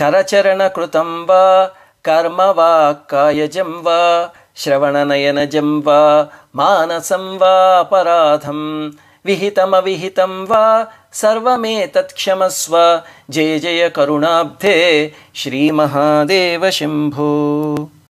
करचरणकृतं वा कर्म वा कायजं वा श्रवणनयनजं वा मानसं वापराधं विहितमविहितं वा सर्वमेतत्क्षमस्व जय जय करुणाब्धे श्रीमहादेव शम्भो